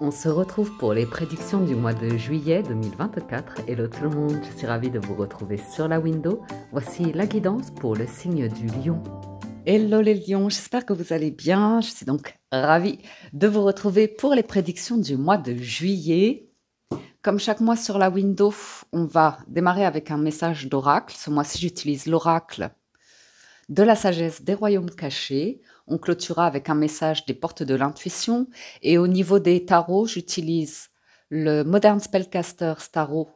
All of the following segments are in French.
On se retrouve pour les prédictions du mois de juillet 2024. Hello tout le monde, je suis ravie de vous retrouver sur la window. Voici la guidance pour le signe du lion. Hello les lions, j'espère que vous allez bien. Je suis donc ravie de vous retrouver pour les prédictions du mois de juillet. Comme chaque mois sur la window, on va démarrer avec un message d'oracle. Ce mois-ci, j'utilise l'oracle de la sagesse des royaumes cachés on clôturera avec un message des portes de l'intuition. Et au niveau des tarots, j'utilise le Modern Spellcaster Tarot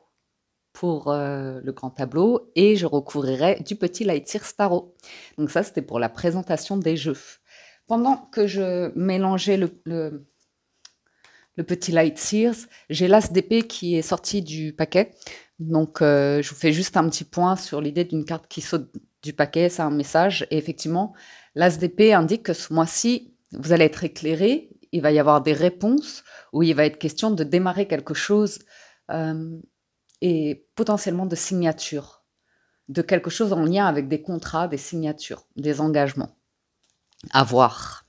pour euh, le grand tableau et je recouvrirai du petit Lightyear Tarot. Donc ça, c'était pour la présentation des jeux. Pendant que je mélangeais le, le, petit Lightseer, j'ai l'As d'épée qui est sorti du paquet. Donc euh, je vous fais juste un petit point sur l'idée d'une carte qui saute du paquet, c'est un message. Et effectivement, L'ASDP indique que ce mois-ci, vous allez être éclairé, il va y avoir des réponses où il va être question de démarrer quelque chose euh, et potentiellement de signature, de quelque chose en lien avec des contrats, des signatures, des engagements à voir.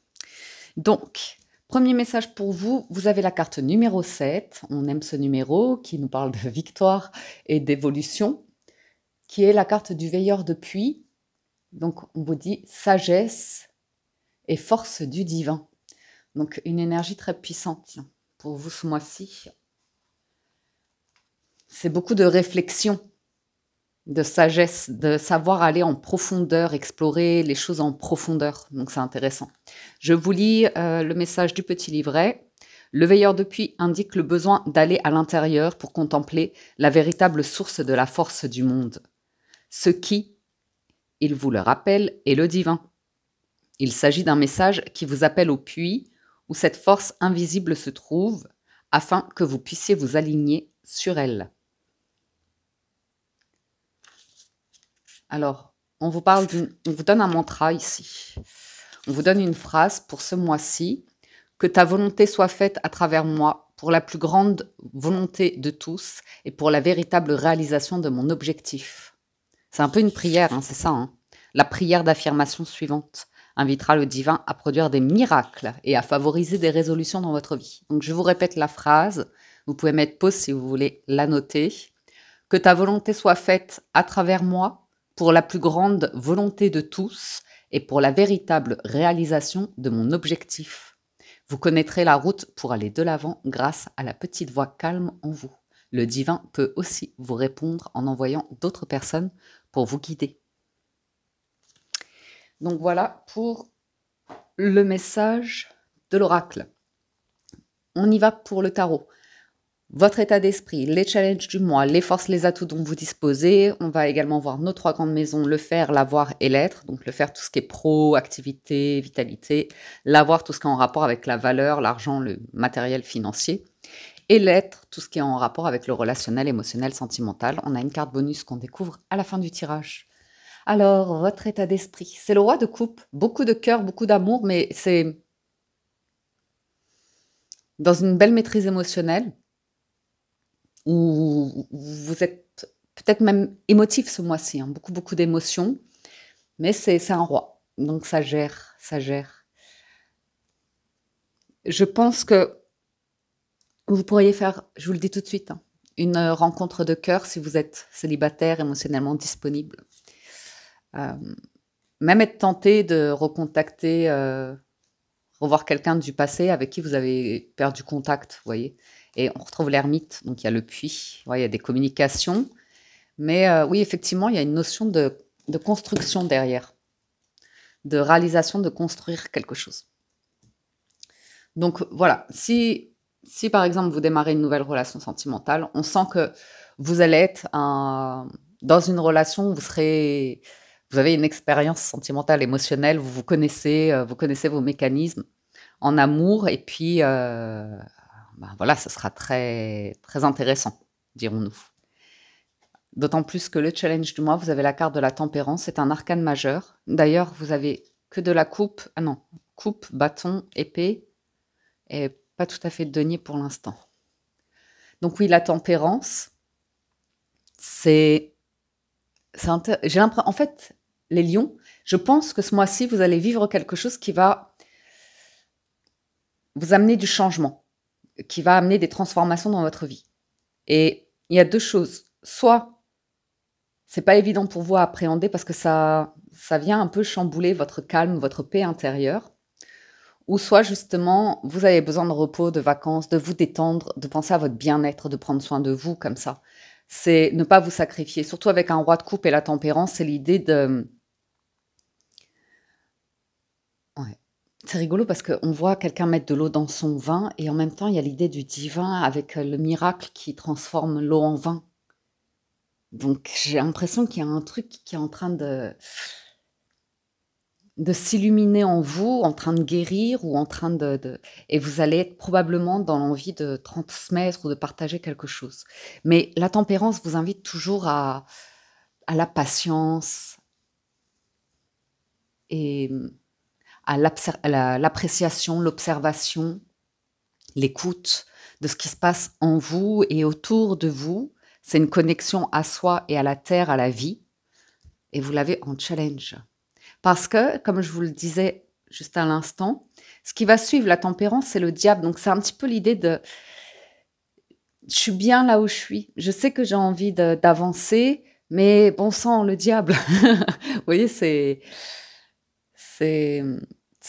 Donc, Premier message pour vous, vous avez la carte numéro 7, on aime ce numéro qui nous parle de victoire et d'évolution, qui est la carte du veilleur de puits, donc on vous dit sagesse et force du divin. Donc une énergie très puissante pour vous ce mois-ci. C'est beaucoup de réflexion, de sagesse, de savoir aller en profondeur, explorer les choses en profondeur. Donc c'est intéressant. Je vous lis euh, le message du petit livret. Le veilleur de puits indique le besoin d'aller à l'intérieur pour contempler la véritable source de la force du monde. Ce qui, il vous le rappelle, et le divin. Il s'agit d'un message qui vous appelle au puits où cette force invisible se trouve afin que vous puissiez vous aligner sur elle. Alors, on vous parle on vous donne un mantra ici. On vous donne une phrase pour ce mois-ci que ta volonté soit faite à travers moi pour la plus grande volonté de tous et pour la véritable réalisation de mon objectif. C'est un peu une prière, hein, c'est ça. Hein. la prière d'affirmation suivante invitera le divin à produire des miracles et à favoriser des résolutions dans votre vie. Donc je vous répète la phrase, vous pouvez mettre pause si vous voulez la noter. Que ta volonté soit faite à travers moi pour la plus grande volonté de tous et pour la véritable réalisation de mon objectif. Vous connaîtrez la route pour aller de l'avant grâce à la petite voix calme en vous. Le divin peut aussi vous répondre en envoyant d'autres personnes pour vous guider. Donc voilà pour le message de l'oracle. On y va pour le tarot. Votre état d'esprit, les challenges du mois, les forces, les atouts dont vous disposez. On va également voir nos trois grandes maisons, le faire, l'avoir et l'être. Donc le faire, tout ce qui est pro, activité, vitalité. L'avoir, tout ce qui est en rapport avec la valeur, l'argent, le matériel financier et l'être, tout ce qui est en rapport avec le relationnel, émotionnel, sentimental. On a une carte bonus qu'on découvre à la fin du tirage. Alors, votre état d'esprit, c'est le roi de coupe, beaucoup de cœur, beaucoup d'amour, mais c'est dans une belle maîtrise émotionnelle, où vous êtes peut-être même émotif ce mois-ci, hein. beaucoup, beaucoup d'émotions, mais c'est un roi, donc ça gère, ça gère. Je pense que vous pourriez faire, je vous le dis tout de suite, hein, une euh, rencontre de cœur si vous êtes célibataire, émotionnellement disponible. Euh, même être tenté de recontacter, euh, revoir quelqu'un du passé avec qui vous avez perdu contact, vous voyez. Et on retrouve l'ermite, donc il y a le puits, il y a des communications. Mais oui, effectivement, il y a une notion de, de construction derrière, de réalisation, de construire quelque chose. Donc voilà, si si par exemple vous démarrez une nouvelle relation sentimentale, on sent que vous allez être dans une relation où vous serez, vous avez une expérience sentimentale, émotionnelle, vous vous connaissez, euh, vous connaissez vos mécanismes en amour, et puis euh, ben voilà, ce sera très très intéressant, dirons-nous. D'autant plus que le challenge du mois, vous avez la carte de la tempérance, c'est un arcane majeur. D'ailleurs, vous avez que de la coupe, ah non, coupe, bâton, épée, et pas tout à fait denier pour l'instant. Donc oui, la tempérance, c'est... J'ai En fait, les lions, je pense que ce mois-ci, vous allez vivre quelque chose qui va vous amener du changement, qui va amener des transformations dans votre vie. Et il y a deux choses. Soit c'est pas évident pour vous à appréhender parce que ça, ça vient un peu chambouler votre calme, votre paix intérieure ou soit justement vous avez besoin de repos, de vacances, de vous détendre, de penser à votre bien-être, de prendre soin de vous comme ça. C'est ne pas vous sacrifier, surtout avec un roi de coupe et la tempérance, c'est l'idée de... Ouais. C'est rigolo parce qu'on voit quelqu'un mettre de l'eau dans son vin et en même temps il y a l'idée du divin avec euh, le miracle qui transforme l'eau en vin. Donc j'ai l'impression qu'il y a un truc qui est en train de de s'illuminer en vous, en train de guérir ou en train de, Et vous allez être probablement dans l'envie de transmettre ou de partager quelque chose. Mais la tempérance vous invite toujours à, à la patience et à l'appréciation, l'observation, l'écoute de ce qui se passe en vous et autour de vous. C'est une connexion à soi et à la terre, à la vie. Et vous l'avez en challenge. Parce que, comme je vous le disais juste à l'instant, ce qui va suivre la tempérance, c'est le diable. Donc c'est un petit peu l'idée de je suis bien là où je suis. Je sais que j'ai envie d'avancer, mais bon sang, le diable. vous voyez, c'est c'est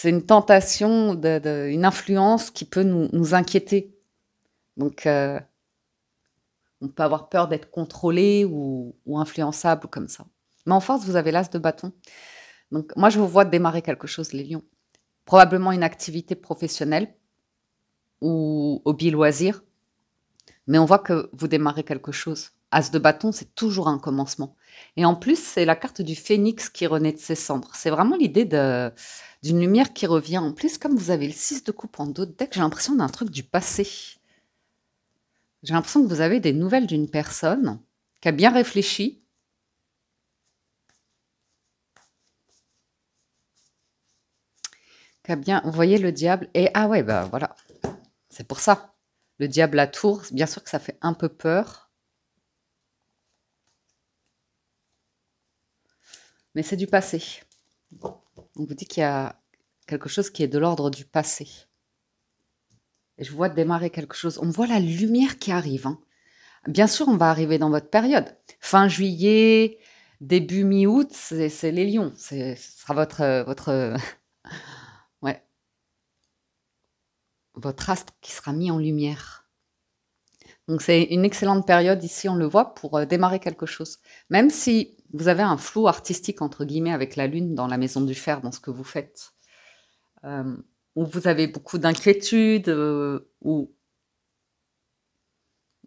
une tentation, une influence qui peut nous, inquiéter. Donc euh, on peut avoir peur d'être contrôlé ou, ou influençable comme ça. Mais en force, vous avez l'as de bâton. Donc moi, je vous vois démarrer quelque chose, les lions. Probablement une activité professionnelle ou hobby loisir. Mais on voit que vous démarrez quelque chose. As de bâton, c'est toujours un commencement. Et en plus, c'est la carte du phénix qui renaît de ses cendres. C'est vraiment l'idée d'une lumière qui revient. En plus, comme vous avez le 6 de coupe en dos dès que j'ai l'impression d'un truc du passé. J'ai l'impression que vous avez des nouvelles d'une personne qui a bien réfléchi, qu'a bien le diable. Et ah ouais, ben voilà, c'est pour ça. Le diable à tour, bien sûr que ça fait un peu peur. Mais c'est du passé. On vous dit qu'il y a quelque chose qui est de l'ordre du passé. Et je vois démarrer quelque chose. On voit la lumière qui arrive. Hein. Bien sûr, on va arriver dans votre période. Fin juillet, début mi-août, c'est les lions. Ce sera votre, euh, votre, euh, votre astre qui sera mis en lumière. Donc c'est une excellente période ici, on le voit, pour euh, démarrer quelque chose. Même si vous avez un flou artistique, entre guillemets, avec la lune dans la maison du fer, dans ce que vous faites, euh, où vous avez beaucoup d'inquiétudes, euh, ou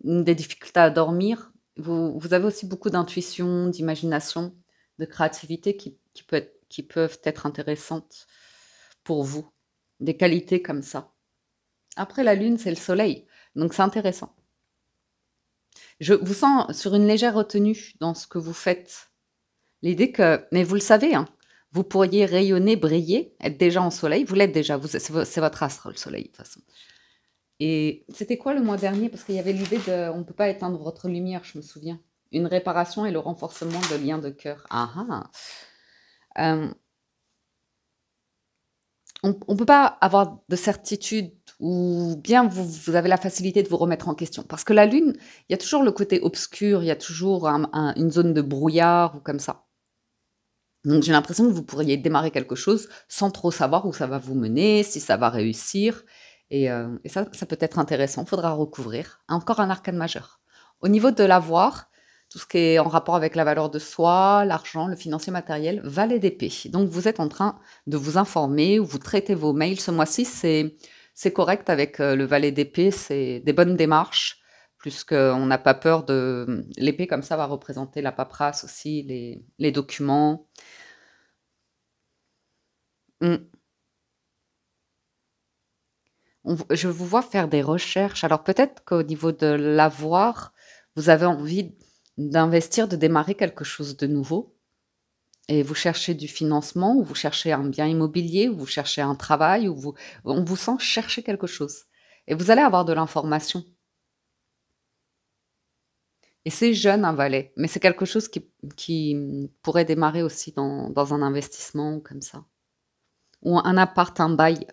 des difficultés à dormir, vous, avez aussi beaucoup d'intuition, d'imagination, de créativité peut qui peuvent être intéressantes pour vous. Des qualités comme ça. Après la lune, c'est le soleil. Donc c'est intéressant. Je vous sens sur une légère retenue dans ce que vous faites. L'idée que, mais vous le savez, hein, vous pourriez rayonner, briller, être déjà en soleil. Vous l'êtes déjà, c'est votre astre, le soleil, de toute façon. Et c'était quoi le mois dernier Parce qu'il y avait l'idée de on ne peut pas éteindre votre lumière, je me souviens. Une réparation et le renforcement de liens de cœur. Ah ah euh, On ne peut pas avoir de certitude ou bien vous, avez la facilité de vous remettre en question. Parce que la Lune, il y a toujours le côté obscur, il y a toujours une zone de brouillard ou comme ça. Donc j'ai l'impression que vous pourriez démarrer quelque chose sans trop savoir où ça va vous mener, si ça va réussir. Et, euh, ça, ça peut être intéressant, il faudra recouvrir. Encore un arcane majeur. Au niveau de l'avoir, tout ce qui est en rapport avec la valeur de soi, l'argent, le financier matériel, valet d'épée. Donc vous êtes en train de vous informer ou vous traitez vos mails. Ce mois-ci, c'est c'est correct avec euh, le valet d'épée, c'est des bonnes démarches, plus puisqu'on n'a pas peur de... L'épée, comme ça, va représenter la paperasse aussi, les, documents. Je vous vois faire des recherches. Alors peut-être qu'au niveau de l'avoir, vous avez envie d'investir, de démarrer quelque chose de nouveau et vous cherchez du financement, ou vous cherchez un bien immobilier, ou vous cherchez un travail, ou vous, on vous sent chercher quelque chose. Et vous allez avoir de l'information. Et c'est jeune un valet, mais c'est quelque chose qui, pourrait démarrer aussi dans, un investissement comme ça. Ou un appart, un bail.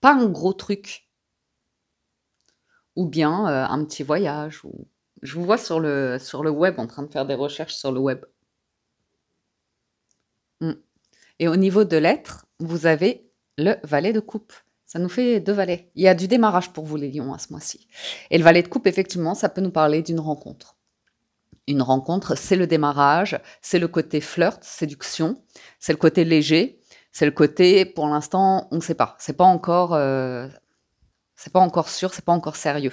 Pas un gros truc. Ou bien euh, un petit voyage. Je vous vois sur le, sur le web en train de faire des recherches sur le web. Et au niveau de l'être, vous avez le valet de coupe. Ça nous fait deux valets. Il y a du démarrage pour vous, les lions, à ce mois-ci. Et le valet de coupe, effectivement, ça peut nous parler d'une rencontre. Une rencontre, c'est le démarrage, c'est le côté flirt, séduction, c'est le côté léger, c'est le côté, pour l'instant, on ne sait pas. C'est pas encore, euh, c'est pas encore sûr, c'est pas encore sérieux.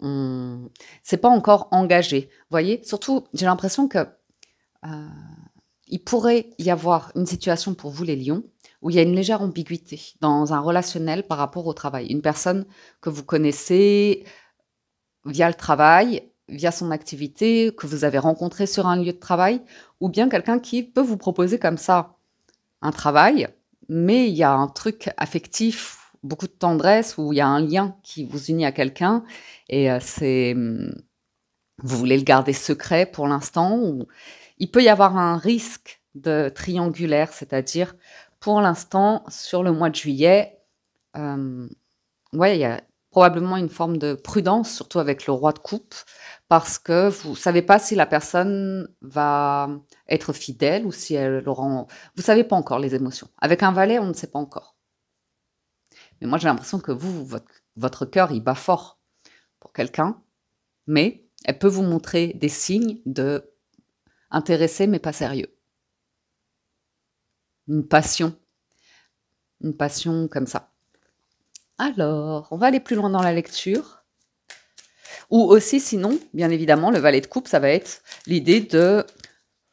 Ce C'est pas encore engagé. Voyez, surtout, j'ai l'impression que euh, il pourrait y avoir une situation pour vous, les lions, où il y a une légère ambiguïté dans un relationnel par rapport au travail. Une personne que vous connaissez via le travail, via son activité, que vous avez rencontré sur un lieu de travail, ou bien quelqu'un qui peut vous proposer comme ça un travail, mais il y a un truc affectif beaucoup de tendresse, où il y a un lien qui vous unit à quelqu'un et euh, c'est hum, vous voulez le garder secret pour l'instant ou il peut y avoir un risque de triangulaire, c'est-à-dire pour l'instant, sur le mois de juillet, euh, ouais, il y a probablement une forme de prudence, surtout avec le roi de coupe, parce que vous ne savez pas si la personne va être fidèle ou si elle le rend... Vous ne savez pas encore les émotions. Avec un valet, on ne sait pas encore. Mais moi, j'ai l'impression que vous, votre, votre cœur, il bat fort pour quelqu'un, mais elle peut vous montrer des signes de intéressé mais pas sérieux. Une passion. Une passion comme ça. Alors, on va aller plus loin dans la lecture. Ou aussi, sinon, bien évidemment, le valet de coupe, ça va être l'idée de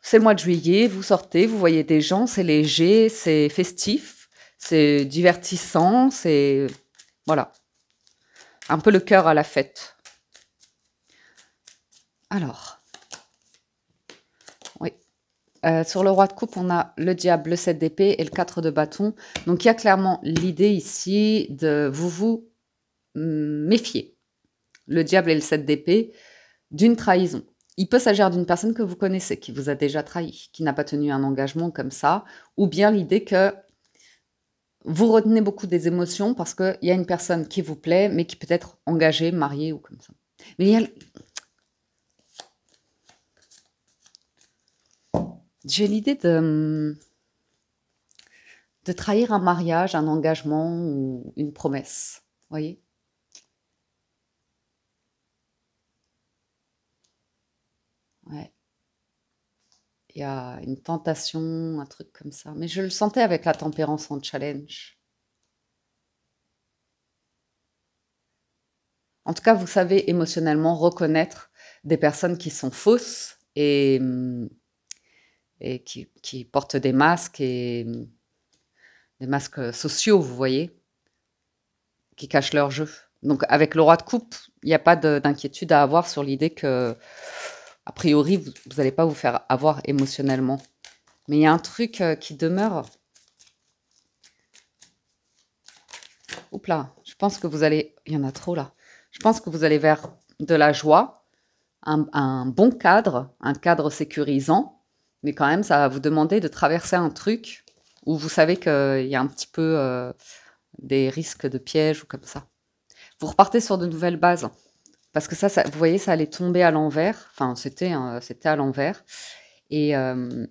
c'est le mois de juillet, vous sortez, vous voyez des gens, c'est léger, c'est festif, c'est divertissant, c'est. Voilà. Un peu le cœur à la fête. Alors, euh, sur le roi de coupe, on a le diable, le 7 d'épée et le 4 de bâton. Donc il y a clairement l'idée ici de vous vous hum, méfier, le diable et le 7 d'épée, d'une trahison. Il peut s'agir d'une personne que vous connaissez, qui vous a déjà trahi, qui n'a pas tenu un engagement comme ça, ou bien l'idée que vous retenez beaucoup des émotions parce qu'il y a une personne qui vous plaît, mais qui peut être engagée, mariée ou comme ça. Mais il y a J'ai l'idée de, de trahir un mariage, un engagement ou une promesse. Voyez Ouais. Il y a une tentation, un truc comme ça. Mais je le sentais avec la tempérance en challenge. En tout cas, vous savez émotionnellement reconnaître des personnes qui sont fausses et hum, et qui, portent des masques et des masques sociaux, vous voyez, qui cachent leur jeu. Donc avec le roi de coupe, il n'y a pas d'inquiétude à avoir sur l'idée que, a priori, vous n'allez pas vous faire avoir émotionnellement. Mais il y a un truc euh, qui demeure. Oups là, je pense que vous allez... Il y en a trop là. Je pense que vous allez vers de la joie, un bon cadre, un cadre sécurisant, mais quand même, ça va vous demander de traverser un truc où vous savez qu'il euh, y a un petit peu euh, des risques de pièges ou comme ça. Vous repartez sur de nouvelles bases. Parce que ça, vous voyez, ça allait tomber à l'envers. Enfin, c'était hein, c'était à l'envers. Et euh,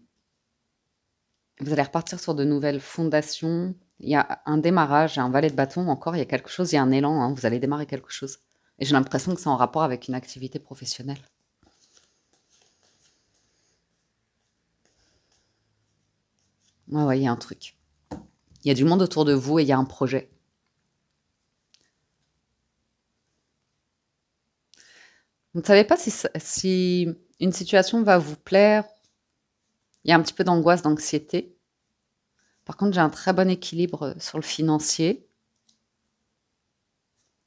vous allez repartir sur de nouvelles fondations. Il y a un démarrage, un valet de bâton encore, il y a quelque chose, il y a un élan. Hein, vous allez démarrer quelque chose. Et j'ai l'impression que c'est en rapport avec une activité professionnelle. Ouais, il y a un truc. Il y a du monde autour de vous et il y a un projet. Vous ne savez pas si, une situation va vous plaire. Il y a un petit peu d'angoisse, d'anxiété. Par contre, j'ai un très bon équilibre euh, sur le financier.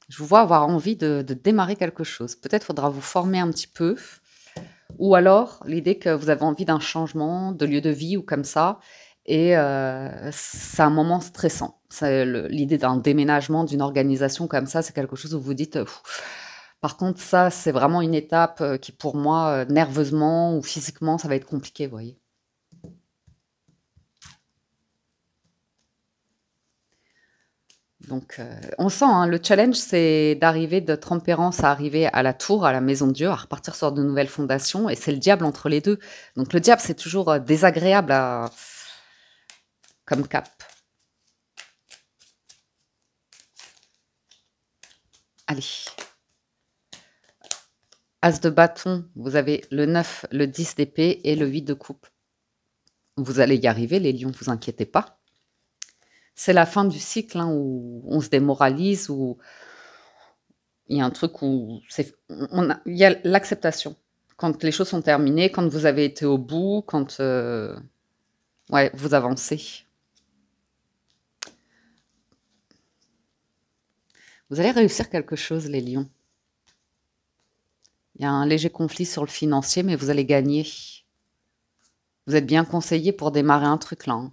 Je vous vois avoir envie de, démarrer quelque chose. Peut-être faudra vous former un petit peu. Ou alors, l'idée que vous avez envie d'un changement de lieu de vie ou comme ça, et euh, c'est un moment stressant. L'idée d'un déménagement, d'une organisation comme ça, c'est quelque chose où vous dites... par contre, ça, c'est vraiment une étape euh, qui, pour moi, euh, nerveusement ou physiquement, ça va être compliqué, vous voyez. Donc, on sent, hein, le challenge, c'est d'arriver de Tempérance à arriver à la tour, à la maison de Dieu, à repartir sur de nouvelles fondations, et c'est le diable entre les deux. Donc, le diable, c'est toujours désagréable à, comme cap. Allez. As de bâton, vous avez le 9, le 10 d'épée et le 8 de coupe. Vous allez y arriver, les lions, vous inquiétez pas. C'est la fin du cycle hein, où on se démoralise, où il y a un truc où on il y a l'acceptation. Quand les choses sont terminées, quand vous avez été au bout, quand euh, ouais, vous avancez. Vous allez réussir quelque chose, les lions. Il y a un léger conflit sur le financier, mais vous allez gagner. Vous êtes bien conseillé pour démarrer un truc là. Hein.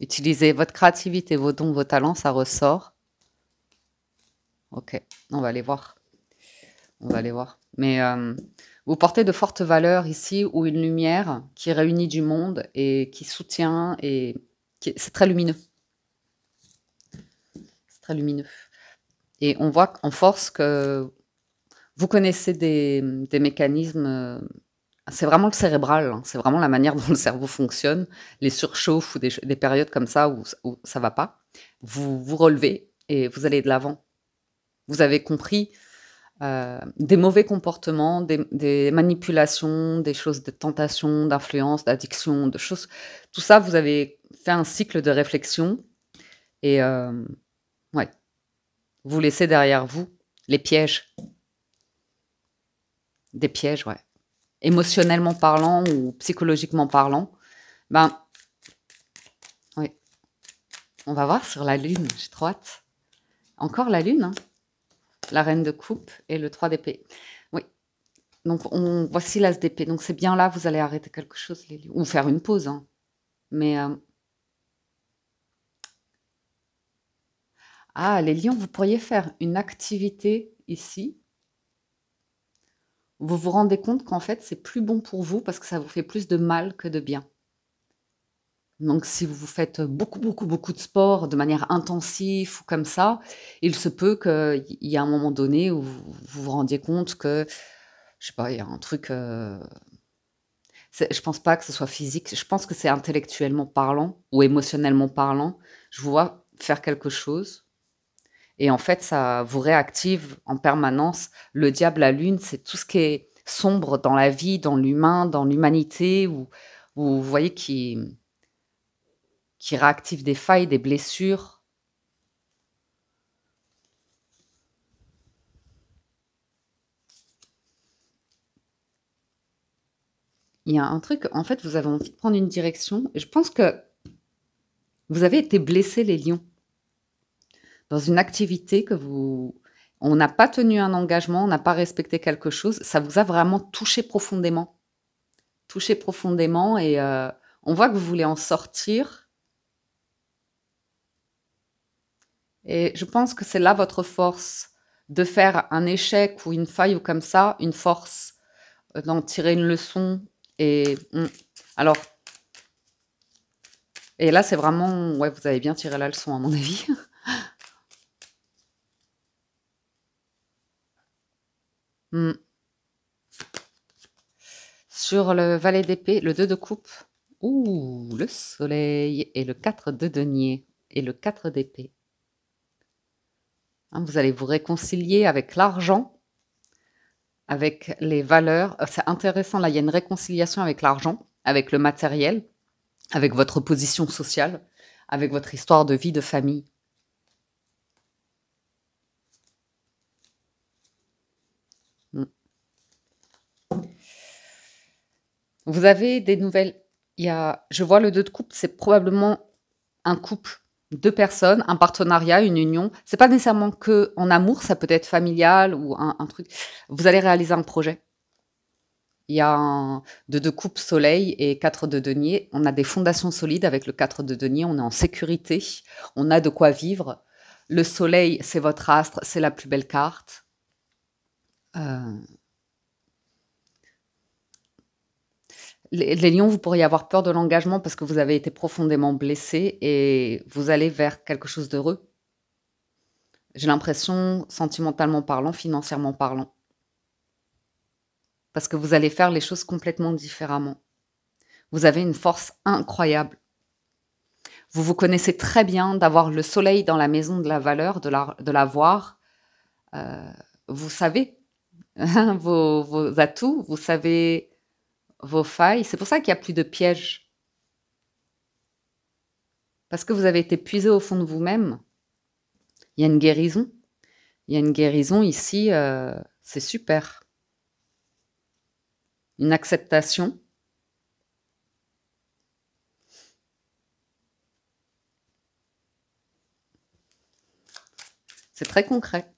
Utilisez votre créativité, vos dons, vos talents, ça ressort. Ok, on va aller voir. On va aller voir. Mais euh, vous portez de fortes valeurs ici ou une lumière qui réunit du monde et qui soutient et c'est très lumineux. C'est très lumineux. Et on voit en force que vous connaissez des, mécanismes. Euh, c'est vraiment le cérébral, hein. c'est vraiment la manière dont le cerveau fonctionne, les surchauffes ou des, périodes comme ça où, où ça va pas. Vous vous relevez et vous allez de l'avant. Vous avez compris euh, des mauvais comportements, des, manipulations, des choses de tentation, d'influence, d'addiction, de choses. Tout ça, vous avez fait un cycle de réflexion. Et euh, ouais, vous laissez derrière vous les pièges. Des pièges, ouais. Émotionnellement parlant ou psychologiquement parlant. Ben, oui. On va voir sur la lune, j'ai trop hâte. Encore la lune, hein. La reine de coupe et le 3 d'épée. Oui. Donc, on, voici l'as d'épée. Donc, c'est bien là, vous allez arrêter quelque chose, les Ou faire une pause, hein. Mais... Euh, Ah, les lions, vous pourriez faire une activité ici. Vous vous rendez compte qu'en fait, c'est plus bon pour vous parce que ça vous fait plus de mal que de bien. Donc, si vous vous faites beaucoup, beaucoup, beaucoup de sport de manière intensive ou comme ça, il se peut qu'il y a un moment donné où vous vous rendiez compte que, je sais pas, il y a un truc. Je euh, Je pense pas que ce soit physique. Je pense que c'est intellectuellement parlant ou émotionnellement parlant. Je vous vois faire quelque chose et en fait, ça vous réactive en permanence. Le diable à lune, c'est tout ce qui est sombre dans la vie, dans l'humain, dans l'humanité, où, vous voyez qui, qui réactive des failles, des blessures. Il y a un truc, en fait, vous avez envie de prendre une direction. Je pense que vous avez été blessé, les lions dans une activité que vous, on n'a pas tenu un engagement, on n'a pas respecté quelque chose, ça vous a vraiment touché profondément. Touché profondément et euh, on voit que vous voulez en sortir. Et je pense que c'est là votre force, de faire un échec ou une faille ou comme ça, une force, euh, d'en tirer une leçon. Et hum, alors, et là c'est vraiment, ouais, vous avez bien tiré la leçon à mon avis. Hmm. Sur le valet d'épée, le 2 de coupe. ou le soleil et le 4 de denier et le 4 d'épée. Hein, vous allez vous réconcilier avec l'argent, avec les valeurs. Euh, c'est intéressant, là, il y a une réconciliation avec l'argent, avec le matériel, avec votre position sociale, avec votre histoire de vie, de famille. Vous avez des nouvelles Il y a, Je vois le 2 de coupe, c'est probablement un couple, deux personnes, un partenariat, une union. C'est pas nécessairement que en amour, ça peut être familial ou un, truc. Vous allez réaliser un projet. Il y a un, de coupe, soleil et 4 de denier. On a des fondations solides avec le 4 de denier. On est en sécurité. On a de quoi vivre. Le soleil, c'est votre astre. C'est la plus belle carte. Euh, Les, lions, vous pourriez avoir peur de l'engagement parce que vous avez été profondément blessé et vous allez vers quelque chose d'heureux. J'ai l'impression, sentimentalement parlant, financièrement parlant. Parce que vous allez faire les choses complètement différemment. Vous avez une force incroyable. Vous vous connaissez très bien d'avoir le soleil dans la maison de la valeur, de la, de la voir. Euh, vous savez vos, vos, atouts, vous savez vos failles. C'est pour ça qu'il n'y a plus de pièges. Parce que vous avez été puisé au fond de vous-même. Il y a une guérison. Il y a une guérison ici, euh, c'est super. Une acceptation. C'est très concret.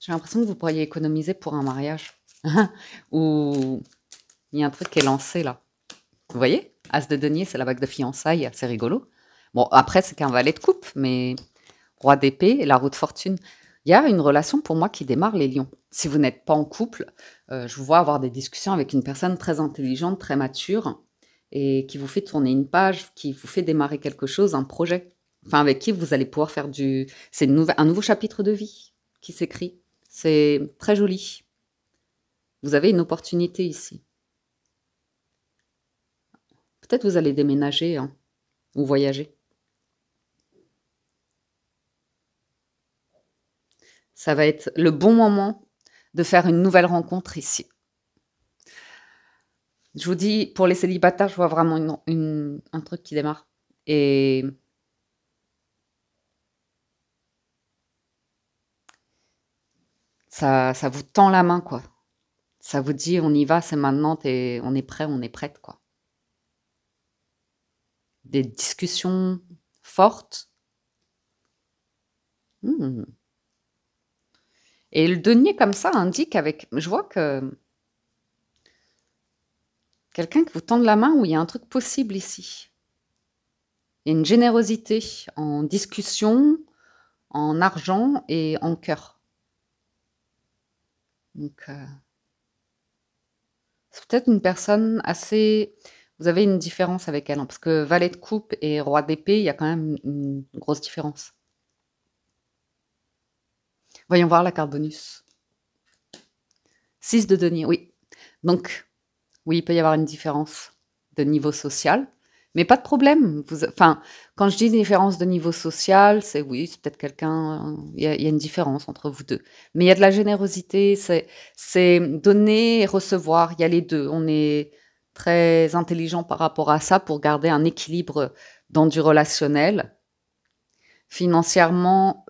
J'ai l'impression que vous pourriez économiser pour un mariage. où il y a un truc qui est lancé là. Vous voyez As de denier, c'est la bague de fiançailles, c'est rigolo. Bon, après, c'est qu'un valet de coupe, mais roi d'épée et la roue de fortune. Il y a une relation pour moi qui démarre les lions. Si vous n'êtes pas en couple, euh, je vous vois avoir des discussions avec une personne très intelligente, très mature, et qui vous fait tourner une page, qui vous fait démarrer quelque chose, un projet. Enfin, avec qui vous allez pouvoir faire du... C'est un nouveau chapitre de vie qui s'écrit. C'est très joli. Vous avez une opportunité ici. Peut-être vous allez déménager hein, ou voyager. Ça va être le bon moment de faire une nouvelle rencontre ici. Je vous dis, pour les célibataires, je vois vraiment un truc qui démarre. Et ça, ça vous tend la main, quoi ça vous dit on y va, c'est maintenant, on est prêt, on est prête, quoi. Des discussions fortes. Hmm. Et le denier comme ça indique avec, je vois que quelqu'un qui vous tend la main où il y a un truc possible ici. Il y a une générosité en discussion, en argent et en cœur. Donc, euh, c'est peut-être une personne assez. Vous avez une différence avec elle, hein, parce que valet de coupe et roi d'épée, il y a quand même une grosse différence. Voyons voir la carte bonus. 6 de denier, oui. Donc, oui, il peut y avoir une différence de niveau social. Mais pas de problème. Vous, enfin, quand je dis différence de niveau social, c'est oui, c'est peut-être quelqu'un. Euh, il y, y, a une différence entre vous deux. Mais il y a de la générosité. C'est donner et recevoir. Il y a les deux. On est très intelligent par rapport à ça pour garder un équilibre dans du relationnel. Financièrement,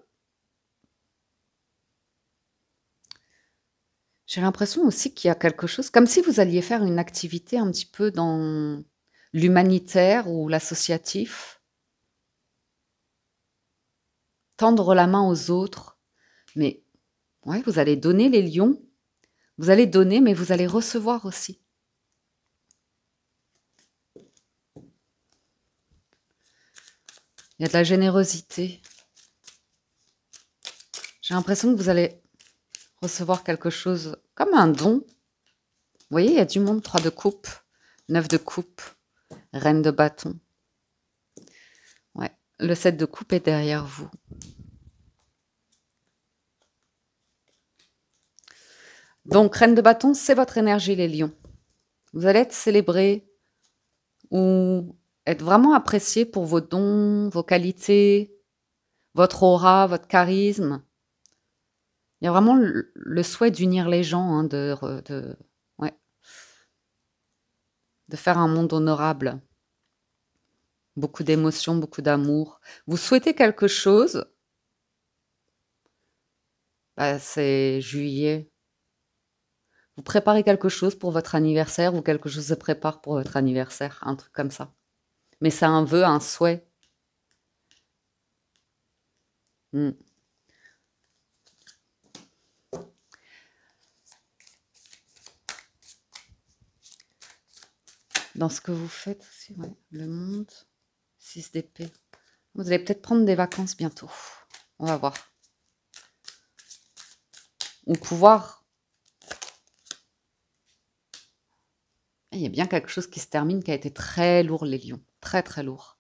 j'ai l'impression aussi qu'il y a quelque chose, comme si vous alliez faire une activité un petit peu dans l'humanitaire ou l'associatif. Tendre la main aux autres. Mais ouais, vous allez donner les lions, vous allez donner, mais vous allez recevoir aussi. Il y a de la générosité. J'ai l'impression que vous allez recevoir quelque chose comme un don. Vous voyez, il y a du monde, 3 de coupe, 9 de coupe reine de bâton. Ouais, le set de coupe est derrière vous. Donc, reine de bâton, c'est votre énergie, les lions. Vous allez être célébré ou être vraiment apprécié pour vos dons, vos qualités, votre aura, votre charisme. Il y a vraiment le souhait d'unir les gens, hein, de, de de faire un monde honorable. Beaucoup d'émotions, beaucoup d'amour. Vous souhaitez quelque chose bah, C'est juillet. Vous préparez quelque chose pour votre anniversaire ou quelque chose se prépare pour votre anniversaire, un truc comme ça. Mais c'est un vœu, un souhait. Hmm. dans ce que vous faites aussi, le monde, 6 d'épée. Vous allez peut-être prendre des vacances bientôt. On va voir. Ou pouvoir. Il y a bien quelque chose qui se termine qui a été très lourd, les lions. Très, très lourd.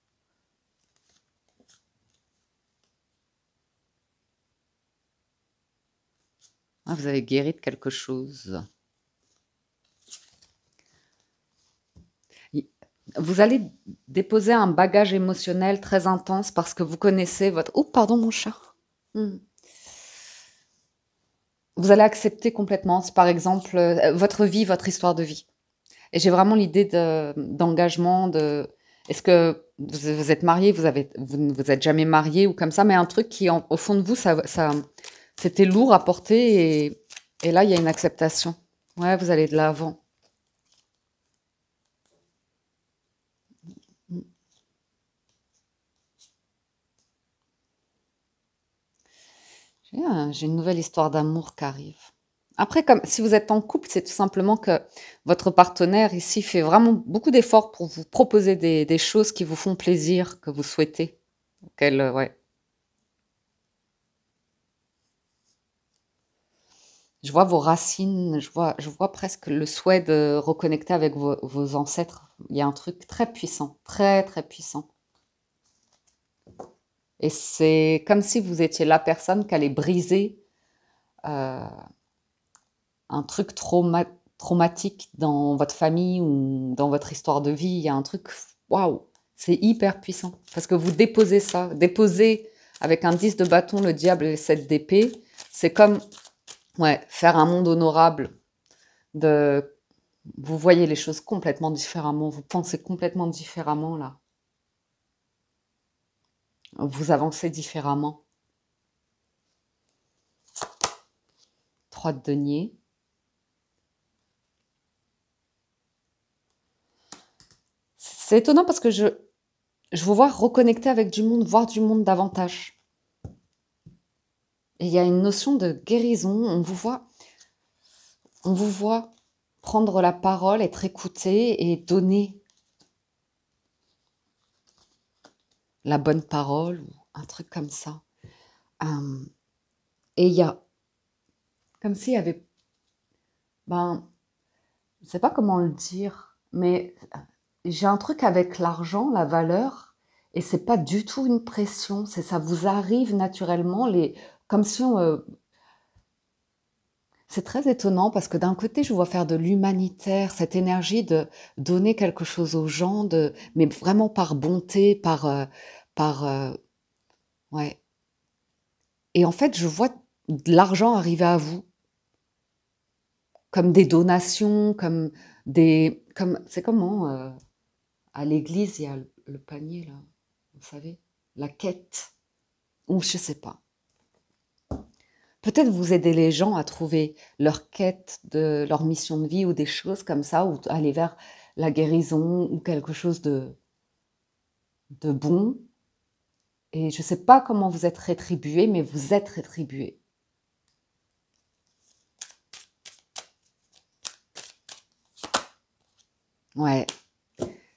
Ah, vous avez guéri de quelque chose. vous allez déposer un bagage émotionnel très intense parce que vous connaissez votre... Oh, pardon mon chat. Hmm. Vous allez accepter complètement, par exemple, euh, votre vie, votre histoire de vie. Et j'ai vraiment l'idée d'engagement, de... Est-ce que vous, êtes marié, vous, avez, vous ne vous êtes jamais marié ou comme ça, mais un truc qui, au fond de vous, ça, ça c'était lourd à porter et, et là, il y a une acceptation. Ouais, vous allez de l'avant. Ah, j'ai une nouvelle histoire d'amour qui arrive. Après, comme, si vous êtes en couple, c'est tout simplement que votre partenaire ici fait vraiment beaucoup d'efforts pour vous proposer des, choses qui vous font plaisir, que vous souhaitez. Euh, ouais. Je vois vos racines, je vois, je vois presque le souhait de reconnecter avec vos ancêtres. Il y a un truc très puissant, très très puissant. Et c'est comme si vous étiez la personne qui allait briser euh, un truc traumatique dans votre famille ou dans votre histoire de vie. Il y a un truc, waouh, c'est hyper puissant. Parce que vous déposez ça, déposez avec un 10 de bâton le diable et 7 d'épée. C'est comme ouais, faire un monde honorable. De... Vous voyez les choses complètement différemment, vous pensez complètement différemment là vous avancez différemment. Trois de C'est étonnant parce que je, je vous vois reconnecter avec du monde, voir du monde davantage. Et il y a une notion de guérison. On vous voit, on vous voit prendre la parole, être écouté et donner la bonne parole ou un truc comme ça. Hum, et il y a comme s'il y avait, ben, je sais pas comment le dire, mais j'ai un truc avec l'argent, la valeur, et c'est pas du tout une pression, c'est ça vous arrive naturellement, les, comme si on, euh, c'est très étonnant parce que d'un côté, je vois faire de l'humanitaire, cette énergie de donner quelque chose aux gens, de, mais vraiment par bonté, par, euh, par, euh, ouais. Et en fait, je vois de l'argent arriver à vous, comme des donations, comme des, comme, c'est comment euh, à l'église il y a le panier là, vous savez, la quête, ou je sais pas peut-être vous aider les gens à trouver leur quête de leur mission de vie ou des choses comme ça, ou aller vers la guérison ou quelque chose de, de bon. Et je ne sais pas comment vous êtes rétribué, mais vous êtes rétribué. Ouais,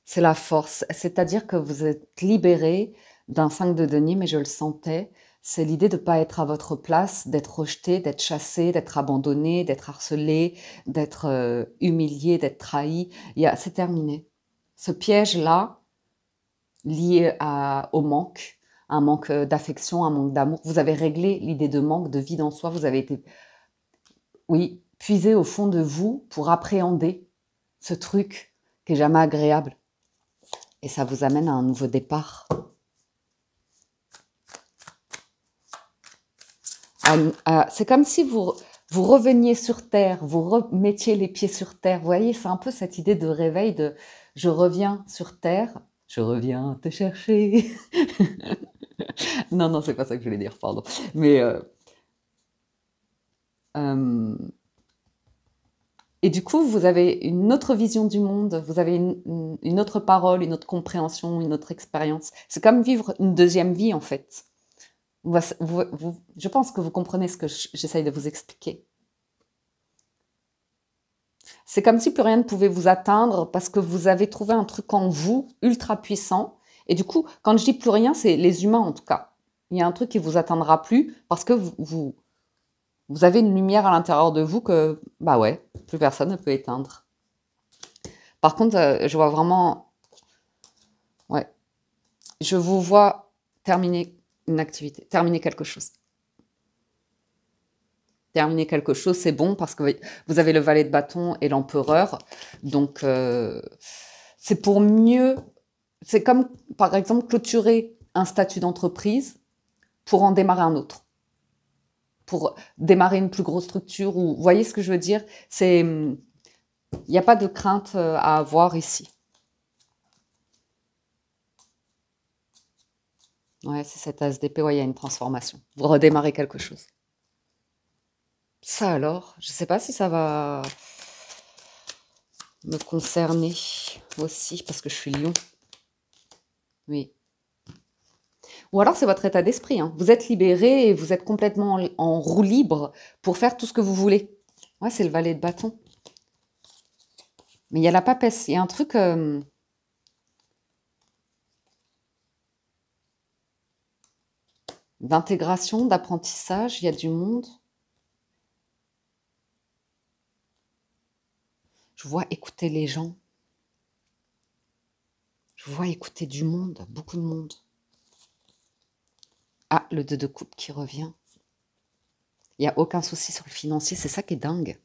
c'est la force. C'est-à-dire que vous êtes libéré d'un 5 de denier, mais je le sentais c'est l'idée de ne pas être à votre place, d'être rejeté, d'être chassé, d'être abandonné, d'être harcelé, d'être euh, humilié, d'être trahi. C'est terminé. Ce piège-là, lié au manque, un manque euh, d'affection, un manque d'amour, vous avez réglé l'idée de manque, de vide en soi, vous avez été, oui, puisé au fond de vous pour appréhender ce truc qui est jamais agréable. Et ça vous amène à un nouveau départ. c'est comme si vous, reveniez sur terre, vous remettiez les pieds sur terre. Vous voyez, c'est un peu cette idée de réveil de je reviens sur terre, je reviens te chercher. non, non, c'est pas ça que je voulais dire, pardon. Mais euh, euh, et du coup, vous avez une autre vision du monde, vous avez une autre parole, une autre compréhension, une autre expérience. C'est comme vivre une deuxième vie en fait je pense que vous comprenez ce que j'essaye de vous expliquer. C'est comme si plus rien ne pouvait vous atteindre parce que vous avez trouvé un truc en vous ultra puissant. Et du coup, quand je dis plus rien, c'est les humains en tout cas. Il y a un truc qui vous atteindra plus parce que vous, vous, avez une lumière à l'intérieur de vous que, bah ouais, plus personne ne peut éteindre. Par contre, euh, je vois vraiment. Ouais. Je vous vois terminer une activité, terminer quelque chose. Terminer quelque chose, c'est bon parce que vous avez le valet de bâton et l'empereur. Donc, euh, c'est pour mieux. C'est comme, par exemple, clôturer un statut d'entreprise pour en démarrer un autre. Pour démarrer une plus grosse structure. Ou, vous voyez ce que je veux dire Il n'y a pas de crainte euh, à avoir ici. Ouais, c'est as d'épée. ouais, il y a une transformation. Vous redémarrez quelque chose. Ça alors, je ne sais pas si ça va me concerner aussi, parce que je suis lion. Oui. Ou alors c'est votre état d'esprit. Hein. Vous êtes libéré et vous êtes complètement en, roue libre pour faire tout ce que vous voulez. Ouais, c'est le valet de bâton. Mais il y a la papesse. Il y a un truc... Euh, d'intégration, d'apprentissage, il y a du monde. Je vois écouter les gens. Je vois écouter du monde, beaucoup de monde. Ah, le 2 de coupe qui revient. Il n'y a aucun souci sur le financier, c'est ça qui est dingue.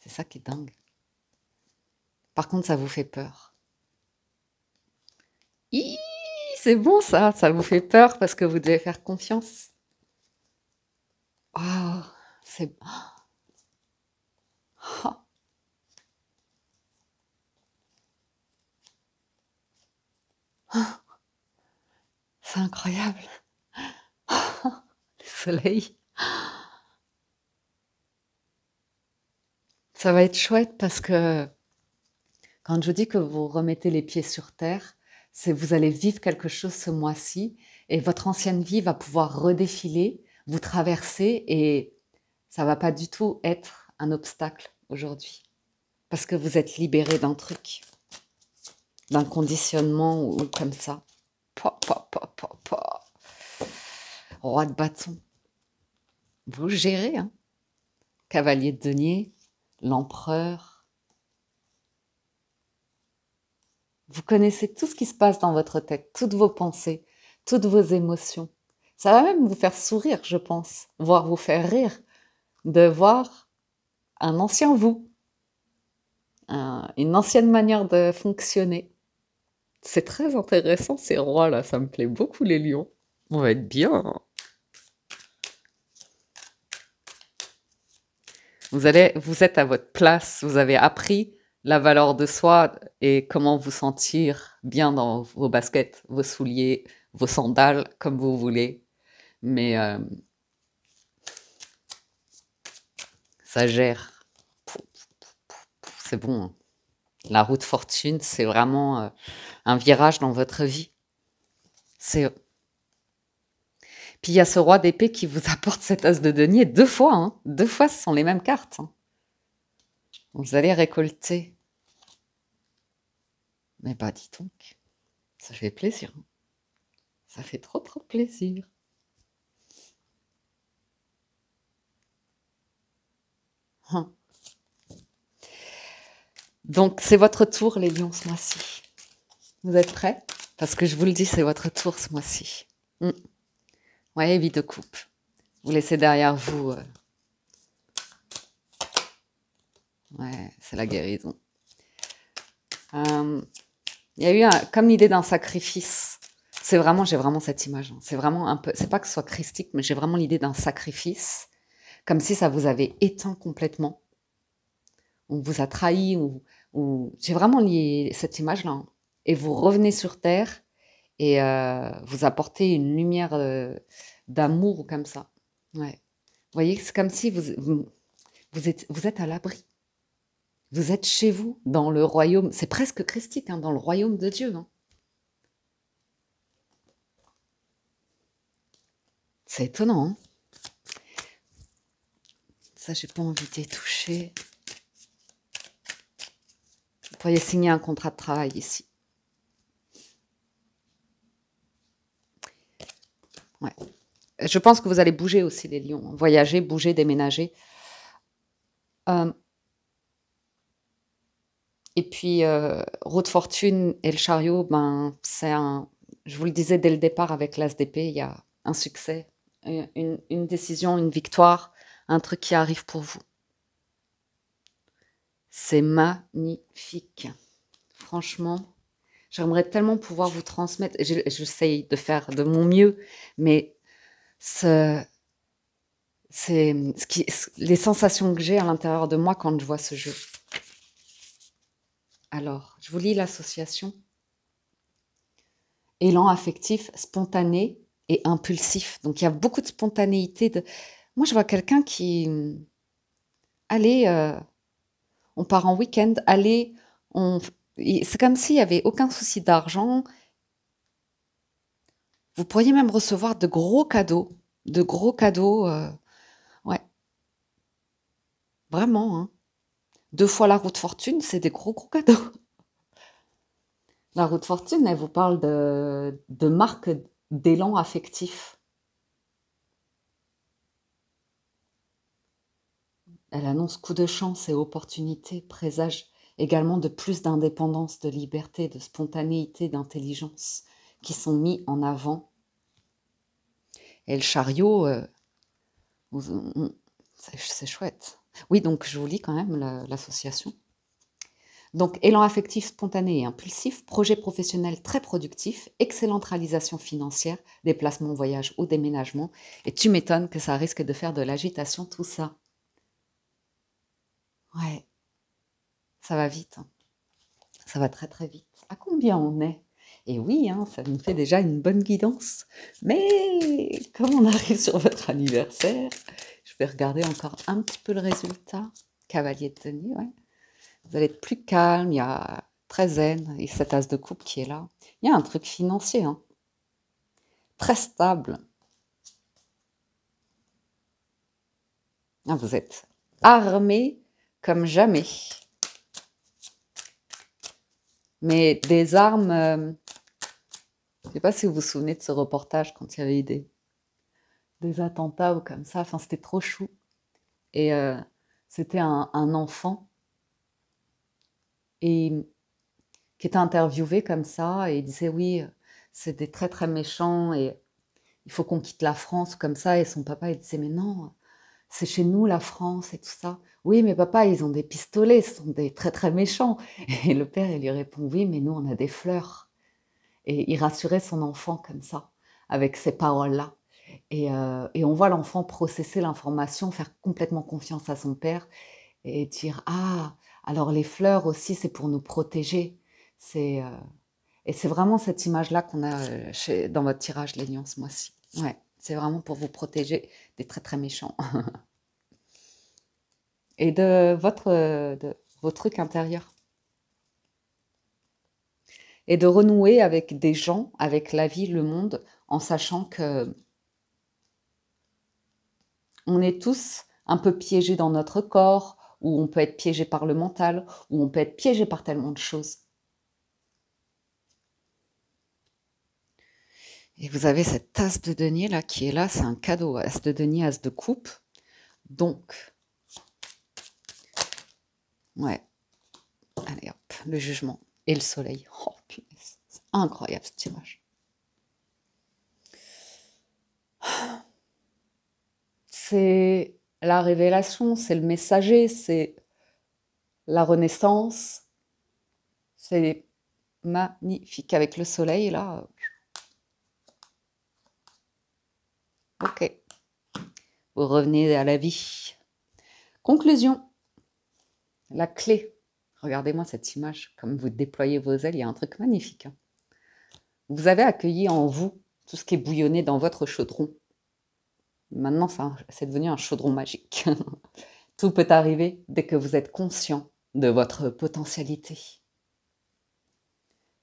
C'est ça qui est dingue. Par contre, ça vous fait peur c'est bon ça, ça vous fait peur parce que vous devez faire confiance. Oh, c'est... bon. Oh. Oh. C'est incroyable. Oh, le soleil. Ça va être chouette parce que quand je vous dis que vous remettez les pieds sur terre, vous allez vivre quelque chose ce mois-ci et votre ancienne vie va pouvoir redéfiler, vous traverser et ça va pas du tout être un obstacle aujourd'hui. Parce que vous êtes libéré d'un truc, d'un conditionnement ou, comme ça. Roi de bâton. Vous gérez, hein Cavalier de denier, l'empereur, Vous connaissez tout ce qui se passe dans votre tête, toutes vos pensées, toutes vos émotions. Ça va même vous faire sourire, je pense, voire vous faire rire de voir un ancien vous, une ancienne manière de fonctionner. C'est très intéressant ces rois là, ça me plaît beaucoup les lions. On va être bien. Hein. vous êtes à votre place, vous avez appris la valeur de soi et comment vous sentir bien dans vos baskets, vos souliers, vos sandales, comme vous voulez. Mais euh, ça gère. C'est bon. Hein. La route fortune, c'est vraiment euh, un virage dans votre vie. C'est. Puis il y a ce roi d'épée qui vous apporte cette as de denier deux fois. Hein. Deux fois, ce sont les mêmes cartes. Hein. Vous allez récolter. Mais bah dis donc, ça fait plaisir. Ça fait trop trop plaisir. Hein. Donc c'est votre tour les lions ce mois-ci. Vous êtes prêts Parce que je vous le dis, c'est votre tour ce mois-ci. Vous hmm. Ouais, coupe. Vous laissez derrière vous euh, Ouais, c'est la guérison. Euh, il y a eu comme l'idée d'un sacrifice. C'est vraiment, j'ai vraiment cette image. Hein. C'est vraiment un peu, c'est pas que ce soit christique, mais j'ai vraiment l'idée d'un sacrifice, comme si ça vous avait éteint complètement. On vous a trahi, ou, ou j'ai vraiment lié cette image-là. Hein. Et vous revenez sur terre et euh, vous apportez une lumière euh, d'amour ou comme ça. Ouais. Vous voyez, c'est comme si vous, vous êtes, vous êtes à l'abri. Vous êtes chez vous, dans le royaume, c'est presque christique, hein, dans le royaume de Dieu. C'est étonnant. Hein Ça, j'ai pas envie d'y toucher. Vous pourriez signer un contrat de travail ici. Ouais. Je pense que vous allez bouger aussi les lions, hein. voyager, bouger, déménager. Euh, et puis, euh, Route Fortune et le chariot, ben, c'est un. Je vous le disais dès le départ avec l'ASDP, il y a un succès, une, décision, une victoire, un truc qui arrive pour vous. C'est magnifique. Franchement, j'aimerais tellement pouvoir vous transmettre. J'essaye de faire de mon mieux, mais ce, c'est ce les sensations que j'ai à l'intérieur de moi quand je vois ce jeu. Alors, je vous lis l'association. Élan affectif, spontané et impulsif. Donc, il y a beaucoup de spontanéité. Moi, je vois quelqu'un qui... Euh, allez, euh, on part en week-end, allez, c'est comme s'il n'y avait aucun souci d'argent. Vous pourriez même recevoir de gros cadeaux, de gros cadeaux. Euh, ouais. Vraiment, hein deux fois la route fortune, c'est des gros gros cadeaux. La route fortune, elle vous parle de, de d'élan affectif. Elle annonce coup de chance et opportunités, présage également de plus d'indépendance, de liberté, de spontanéité, d'intelligence qui sont mis en avant. Et le chariot, euh, c'est chouette. Oui, donc je vous lis quand même l'association. Donc, élan affectif spontané et impulsif, projet professionnel très productif, excellente réalisation financière, déplacement, voyage ou déménagement. Et tu m'étonnes que ça risque de faire de l'agitation, tout ça. Ouais, ça va vite. Hein. Ça va très très vite. À combien on est Et oui, hein, ça nous fait déjà une bonne guidance. Mais comme on arrive sur votre anniversaire, regarder encore un petit peu le résultat. Cavalier de denier, Vous allez être plus calme, il y a très zen, et cette as de coupe qui est là. Il y a un truc financier, hein. Très stable. Ah, vous êtes armé comme jamais. Mais des armes... Euh, je sais pas si vous vous souvenez de ce reportage quand il y avait idée. des, des attentats ou comme ça. Enfin, c'était trop chou. Et euh, c'était un, enfant et qui était interviewé comme ça et il disait oui, c'est des très très méchants et il faut qu'on quitte la France comme ça. Et son papa il disait mais non, c'est chez nous la France et tout ça. Oui, mais papa, ils ont des pistolets, ce sont des très très méchants. Et le père, il lui répond oui, mais nous on a des fleurs. Et il rassurait son enfant comme ça, avec ces paroles-là. Euh, et, on voit l'enfant processer l'information, faire complètement confiance à son père et dire Ah, alors les fleurs aussi, c'est pour nous protéger. C'est, euh, Et c'est vraiment cette image-là qu'on a euh, chez, dans votre tirage, les nuances, ce mois-ci. Ouais, c'est vraiment pour vous protéger des très très méchants. et de votre, de vos trucs intérieurs. Et de renouer avec des gens, avec la vie, le monde, en sachant que on est tous un peu piégés dans notre corps, ou on peut être piégé par le mental, ou on peut être piégé par tellement de choses. Et vous avez cette tasse de denier là qui est là, c'est un cadeau, as de denier, as de coupe. Donc, ouais, allez hop, le jugement et le soleil. Oh c'est incroyable cette image c'est la révélation, c'est le messager, c'est la renaissance. C'est magnifique avec le soleil là. Ok. Vous revenez à la vie. Conclusion. La clé. Regardez-moi cette image. Comme vous déployez vos ailes, il y a un truc magnifique. Hein. Vous avez accueilli en vous tout ce qui est bouillonné dans votre chaudron. Maintenant, c'est devenu un chaudron magique. Tout peut arriver dès que vous êtes conscient de votre potentialité.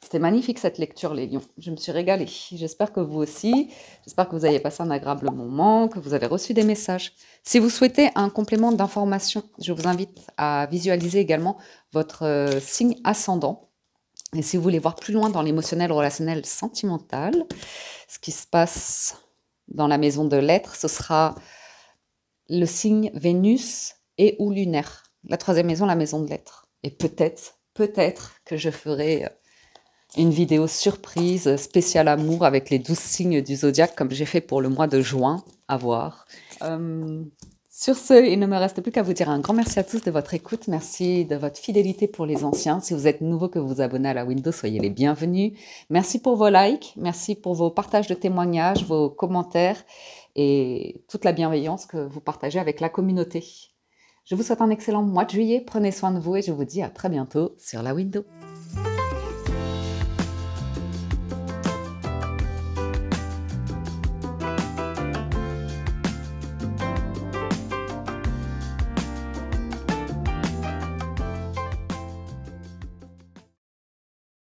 C'était magnifique cette lecture, les lions. Je me suis régalée. J'espère que vous aussi. J'espère que vous avez passé un agréable moment, que vous avez reçu des messages. Si vous souhaitez un complément d'information, je vous invite à visualiser également votre euh, signe ascendant. Et si vous voulez voir plus loin dans l'émotionnel, relationnel, sentimental, ce qui se passe dans la maison de l'être, ce sera le signe Vénus et ou lunaire. La troisième maison, la maison de l'être. Et peut-être, peut-être que je ferai euh, une vidéo surprise euh, spéciale amour avec les douze signes du zodiaque comme j'ai fait pour le mois de juin, à voir. Euh, sur ce, il ne me reste plus qu'à vous dire un grand merci à tous de votre écoute. Merci de votre fidélité pour les anciens. Si vous êtes nouveau, que vous vous abonnez à la Windows, soyez les bienvenus. Merci pour vos likes. Merci pour vos partages de témoignages, vos commentaires et toute la bienveillance que vous partagez avec la communauté. Je vous souhaite un excellent mois de juillet. Prenez soin de vous et je vous dis à très bientôt sur la window.